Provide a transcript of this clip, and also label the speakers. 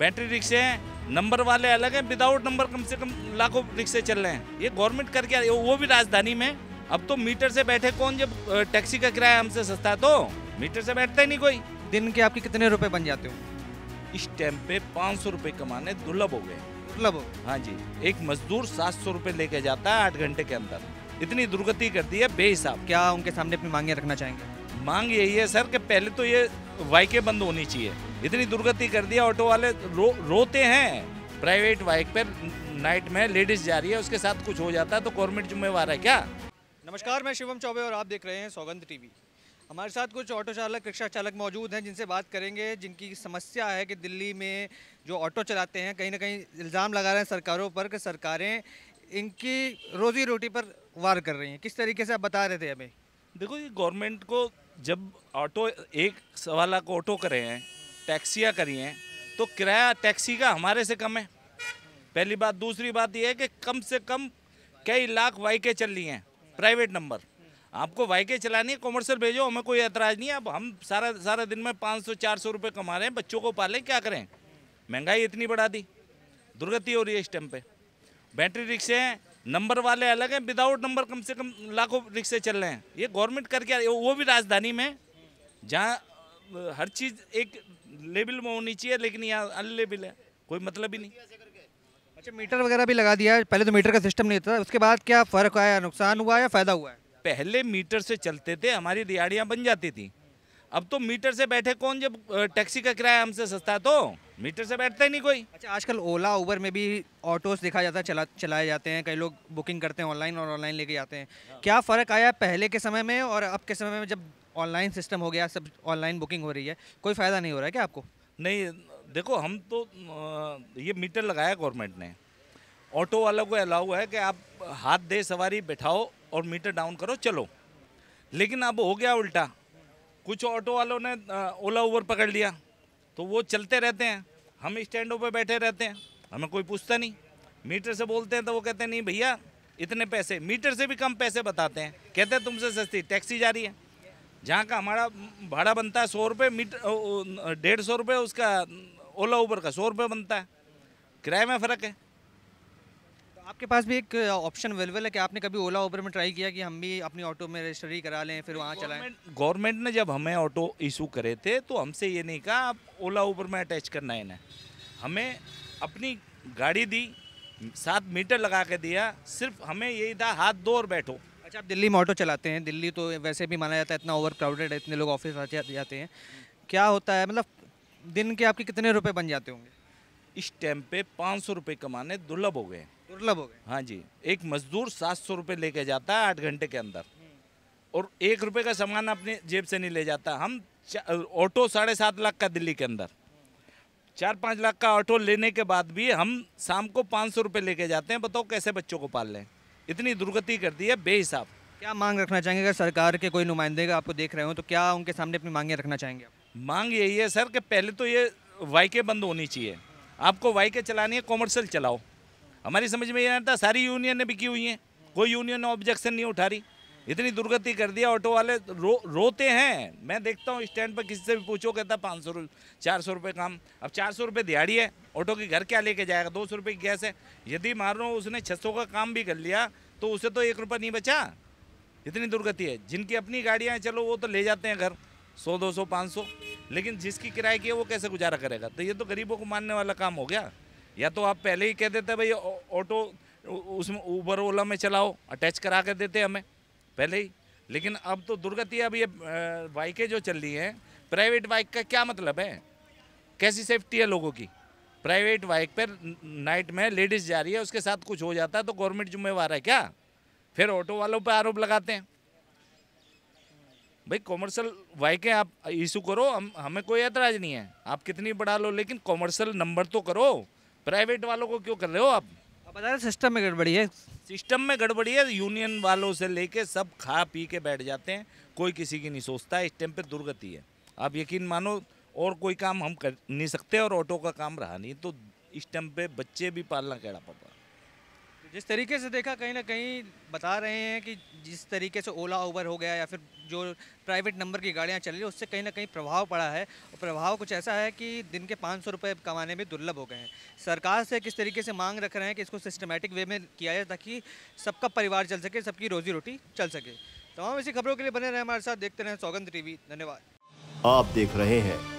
Speaker 1: Battery रिक्शे हैं number वाले अलग हैं विदाउट नंबर कम से कम लाखों रिक्शे चल रहे हैं ये गवर्नमेंट करके आ वो भी राजधानी में अब तो मीटर से बैठे कौन जब टैक्सी का किराया हमसे सस्ता है तो मीटर से बैठता ही नहीं कोई दिन के आपके कितने रुपए बन जाते हो इस टाइम पे पाँच सौ रुपये कमाने दुर्लभ हो गए दुर्लभ हो हाँ जी एक मजदूर सात सौ रुपये लेके जाता है आठ घंटे के अंदर इतनी दुर्गति कर दी है बेहिसाब क्या उनके सामने अपनी मांगे रखना चाहेंगे मांग यही है सर कि पहले तो ये वाइके बंद होनी चाहिए इतनी दुर्गति कर दिया ऑटो वाले रो, रोते हैं प्राइवेट बाइक पर नाइट में लेडीज जा रही है उसके साथ कुछ हो जाता है तो गवर्नमेंट जिम्मेवार है क्या
Speaker 2: नमस्कार मैं शिवम चौबे और आप देख रहे हैं सौगंध टीवी हमारे साथ कुछ ऑटो चालक रिक्शा चालक मौजूद हैं जिनसे बात करेंगे जिनकी समस्या है कि दिल्ली में जो ऑटो चलाते हैं कहीं ना कहीं इल्ज़ाम लगा रहे हैं सरकारों पर कि सरकारें इनकी
Speaker 1: रोजी रोटी पर वार कर रही हैं किस तरीके से आप बता रहे थे हमें देखो ये गवर्नमेंट को जब ऑटो एक सवा लाख ऑटो करे हैं टैक्सियाँ करी हैं तो किराया टैक्सी का हमारे से कम है पहली बात दूसरी बात यह है कि कम से कम कई लाख वाइकें चल रही हैं प्राइवेट नंबर आपको के चलानी है कॉमर्शियल भेजो हमें कोई ऐतराज़ नहीं है अब हम सारा सारा दिन में पाँच सौ चार सौ रुपये कमा रहे हैं बच्चों को पालें क्या करें महंगाई इतनी बढ़ा दी दुर्गति हो रही है इस टाइम पे बैटरी रिक्शे हैं नंबर वाले अलग हैं विदाउट नंबर कम से कम लाखों रिक्शे चल रहे हैं ये गवर्नमेंट करके वो भी राजधानी में जहाँ हर चीज़ एक लेबल में होनी चाहिए लेकिन यहाँ अनलेबल है कोई मतलब ही नहीं अच्छा मीटर
Speaker 2: वगैरह भी लगा दिया पहले तो मीटर का सिस्टम नहीं था उसके बाद क्या फ़र्क आया नुकसान हुआ या फ़ायदा हुआ है
Speaker 1: पहले मीटर से चलते थे हमारी दिहाड़ियाँ बन जाती थी अब तो मीटर से बैठे कौन जब टैक्सी का किराया हमसे सस्ता है तो मीटर से बैठता ही नहीं कोई अच्छा आजकल ओला उबर में भी ऑटोस देखा जाता है
Speaker 2: चला चलाए जाते
Speaker 1: हैं कई लोग बुकिंग
Speaker 2: करते हैं ऑनलाइन और ऑनलाइन लेके जाते हैं हाँ। क्या फ़र्क आया पहले के समय में और अब के समय में जब
Speaker 1: ऑनलाइन सिस्टम हो गया सब ऑनलाइन बुकिंग हो रही है कोई फ़ायदा नहीं हो रहा है क्या आपको नहीं देखो हम तो ये मीटर लगाया गवर्नमेंट ने ऑटो वालों को अलाउ है कि आप हाथ दे सवारी बैठाओ और मीटर डाउन करो चलो लेकिन अब हो गया उल्टा कुछ ऑटो वालों ने ओला उबर पकड़ लिया तो वो चलते रहते हैं हम स्टैंडों पे बैठे रहते हैं हमें कोई पूछता नहीं मीटर से बोलते हैं तो वो कहते हैं नहीं भैया इतने पैसे मीटर से भी कम पैसे बताते हैं कहते हैं तुमसे सस्ती टैक्सी जा रही है जहाँ का हमारा भाड़ा बनता है सौ रुपये मीटर डेढ़ सौ रुपये उसका ओला उबर का सौ रुपये बनता है किराए में फ़र्क है
Speaker 2: तो आपके पास भी एक ऑप्शन अवेलेबल है कि आपने कभी ओला उबर में ट्राई किया कि हम भी अपनी ऑटो में रजिस्ट्री करा लें फिर वहाँ चलाएं
Speaker 1: गवर्नमेंट ने जब हमें ऑटो इशू करे थे तो हमसे ये नहीं कहा आप ओला उबर में अटैच करना है ना हमें अपनी गाड़ी दी सात मीटर लगा के दिया सिर्फ हमें यही था हाथ दो और बैठो अच्छा आप दिल्ली
Speaker 2: में ऑटो चलाते हैं दिल्ली तो वैसे भी माना जाता है इतना ओवर क्राउडेड है इतने लोग ऑफिस आ जाते हैं क्या होता है मतलब दिन के आपके कितने रुपए बन जाते होंगे
Speaker 1: इस टाइम पे पाँच सौ रुपये कमाने दुर्लभ हो गए दुर्लभ हो गए हाँ जी एक मजदूर सात सौ रुपये लेके जाता है आठ घंटे के अंदर हम्म। और एक रुपये का सामान अपने जेब से नहीं ले जाता हम ऑटो साढ़े सात लाख का दिल्ली के अंदर चार पाँच लाख का ऑटो लेने के बाद भी हम शाम को पाँच सौ रुपये लेके जाते हैं बताओ कैसे बच्चों को पाल लें इतनी दुर्गति कर दी है बेहिसाब
Speaker 2: क्या मांग रखना चाहेंगे अगर सरकार के कोई नुमाइंदे का आपको देख रहे हो तो
Speaker 1: क्या उनके सामने अपनी मांगे रखना चाहेंगे मांग यही है सर कि पहले तो ये वाइके बंद होनी चाहिए आपको वाइके चलानी है कॉमर्शल चलाओ हमारी समझ में ये आता सारी यूनियन ने बिकी हुई हैं कोई यूनियन ने ऑब्जेक्शन नहीं उठा रही इतनी दुर्गति कर दिया ऑटो वाले रो रोते हैं मैं देखता हूँ स्टैंड पर किसी से भी पूछो कहता पाँच सौ चार सौ रुपये काम अब चार सौ रुपये दिहाड़ी है ऑटो के घर क्या लेके जाएगा दो सौ रुपये की गैस है यदि लो उसने छः सौ का काम भी कर लिया तो उसे तो एक रुपये नहीं बचा इतनी दुर्गति है जिनकी अपनी गाड़ियाँ हैं चलो वो तो ले जाते हैं घर सौ दो सौ पाँच सौ लेकिन जिसकी किराए की है वो कैसे गुजारा करेगा तो ये तो गरीबों को मानने वाला काम हो गया या तो आप पहले ही कह देते भाई ऑटो उसमें ऊबर ओला में चलाओ अटैच करा कर देते हमें पहले ही लेकिन अब तो दुर्गति अब ये बाइकें जो चल रही हैं प्राइवेट बाइक का क्या मतलब है कैसी सेफ्टी है लोगों की प्राइवेट बाइक पर नाइट में लेडीज जा रही है उसके साथ कुछ हो जाता है तो गवर्नमेंट जिम्मेवार है क्या फिर ऑटो वालों पर आरोप लगाते हैं भाई कॉमर्शियल बाइकें आप इशू करो हम हमें कोई ऐतराज नहीं है आप कितनी बढ़ा लो लेकिन कॉमर्शियल नंबर तो करो प्राइवेट वालों को क्यों कर रहे हो आप आप बता रहे सिस्टम में गड़बड़ी है सिस्टम में गड़बड़ी है यूनियन वालों से लेके सब खा पी के बैठ जाते हैं कोई किसी की नहीं सोचता इस टाइम पर दुर्गति है आप यकीन मानो और कोई काम हम कर नहीं सकते और ऑटो का काम रहा नहीं तो इस टाइम पे बच्चे भी पालना कहना पड़ तो
Speaker 2: जिस तरीके से देखा कहीं ना कहीं बता रहे हैं कि जिस तरीके से ओला ओवर हो गया या फिर जो प्राइवेट नंबर की गाड़ियां चल रही है उससे कहीं ना कहीं प्रभाव पड़ा है और प्रभाव कुछ ऐसा है कि दिन के पाँच सौ रुपये कमाने में दुर्लभ हो गए हैं सरकार से किस तरीके से मांग रख रहे हैं कि इसको सिस्टमेटिक वे में किया जाए ताकि सबका परिवार चल सके सबकी रोजी रोटी चल सके तमाम ऐसी खबरों के लिए बने रहें हमारे साथ देखते रहें सौगंध टीवी
Speaker 1: धन्यवाद आप देख रहे हैं